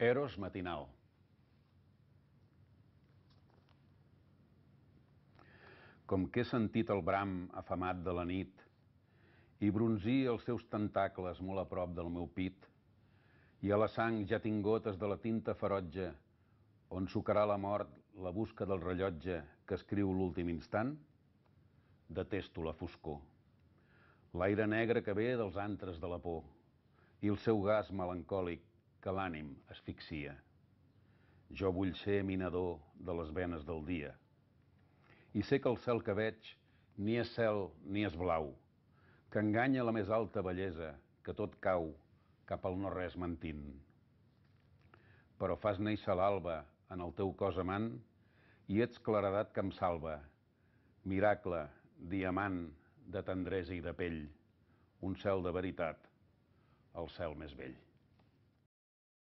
Eros matinal. Com que he sentit el bram afamat de la nit i bronzir els seus tentacles molt a prop del meu pit i a la sang ja tinc gotes de la tinta ferotge on sucarà la mort la busca del rellotge que escriu l'últim instant, detesto la foscor. L'aire negre que ve dels antres de la por i el seu gas melancòlic que l'ànim asfixia. Jo vull ser minador de les venes del dia. I sé que el cel que veig ni és cel ni és blau, que enganya la més alta bellesa, que tot cau cap al no-res mentint. Però fas néixer l'alba en el teu cos amant i ets claredat que em salva, miracle, diamant de tendresa i de pell, un cel de veritat, el cel més vell.